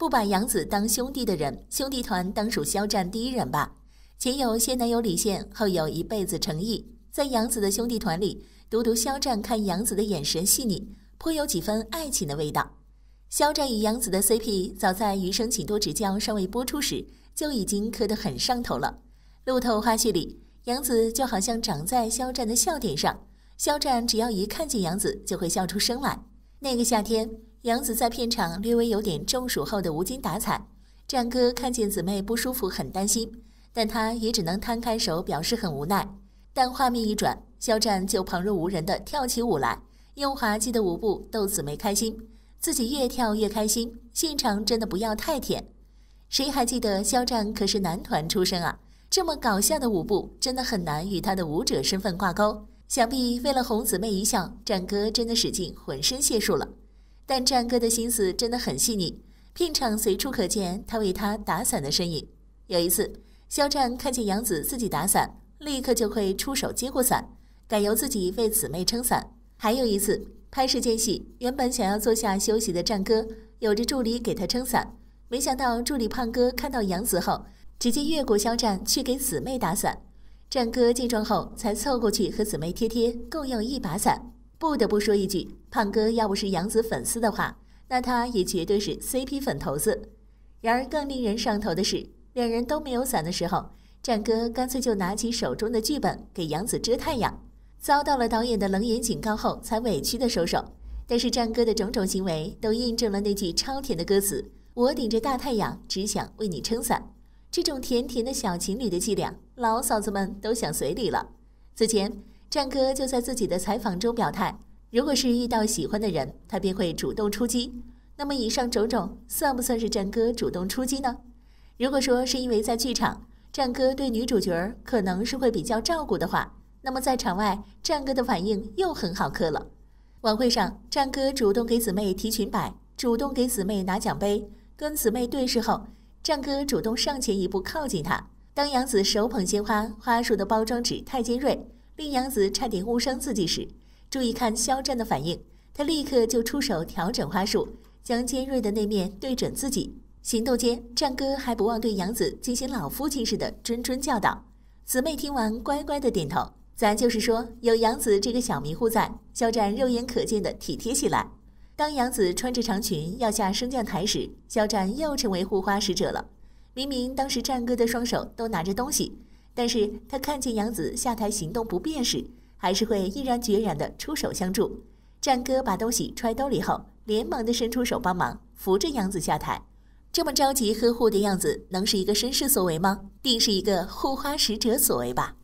不把杨紫当兄弟的人，兄弟团当属肖战第一人吧。前有先男友李现，后有一辈子诚意，在杨紫的兄弟团里，独独肖战看杨紫的眼神细腻，颇有几分爱情的味道。肖战与杨紫的 CP 早在《余生请多指教》尚未播出时就已经磕得很上头了。路透花絮里，杨紫就好像长在肖战的笑点上，肖战只要一看见杨紫就会笑出声来。那个夏天。杨子在片场略微有点中暑后的无精打采，战哥看见姊妹不舒服很担心，但他也只能摊开手表示很无奈。但画面一转，肖战就旁若无人的跳起舞来，用滑稽的舞步逗姊妹开心，自己越跳越开心，现场真的不要太甜。谁还记得肖战可是男团出身啊？这么搞笑的舞步真的很难与他的舞者身份挂钩。想必为了哄姊妹一笑，战哥真的使尽浑身解数了。但战哥的心思真的很细腻，片场随处可见他为她打伞的身影。有一次，肖战看见杨紫自己打伞，立刻就会出手接过伞，改由自己为姊妹撑伞。还有一次拍摄间隙，原本想要坐下休息的战哥，有着助理给他撑伞，没想到助理胖哥看到杨紫后，直接越过肖战去给姊妹打伞，战哥见状后才凑过去和姊妹贴贴，共用一把伞。不得不说一句，胖哥要不是杨紫粉丝的话，那他也绝对是 CP 粉头子。然而更令人上头的是，两人都没有伞的时候，战哥干脆就拿起手中的剧本给杨紫遮太阳，遭到了导演的冷眼警告后，才委屈的收手。但是战哥的种种行为都印证了那句超甜的歌词：“我顶着大太阳，只想为你撑伞。”这种甜甜的小情侣的伎俩，老嫂子们都想随礼了。此前。战哥就在自己的采访中表态：，如果是遇到喜欢的人，他便会主动出击。那么，以上种种算不算是战哥主动出击呢？如果说是因为在剧场，战哥对女主角可能是会比较照顾的话，那么在场外，战哥的反应又很好磕了。晚会上，战哥主动给姊妹提裙摆，主动给姊妹拿奖杯，跟姊妹对视后，战哥主动上前一步靠近她。当杨紫手捧鲜花，花束的包装纸太尖锐。令杨子差点误伤自己时，注意看肖战的反应，他立刻就出手调整花束，将尖锐的那面对准自己。行动间，战哥还不忘对杨子进行老父亲似的谆谆教导。姊妹听完，乖乖的点头。咱就是说，有杨子这个小迷糊在，肖战肉眼可见的体贴起来。当杨子穿着长裙要下升降台时，肖战又成为护花使者了。明明当时战哥的双手都拿着东西。但是他看见杨子下台行动不便时，还是会毅然决然地出手相助。战哥把东西揣兜里后，连忙地伸出手帮忙扶着杨子下台。这么着急呵护的样子，能是一个绅士所为吗？定是一个护花使者所为吧。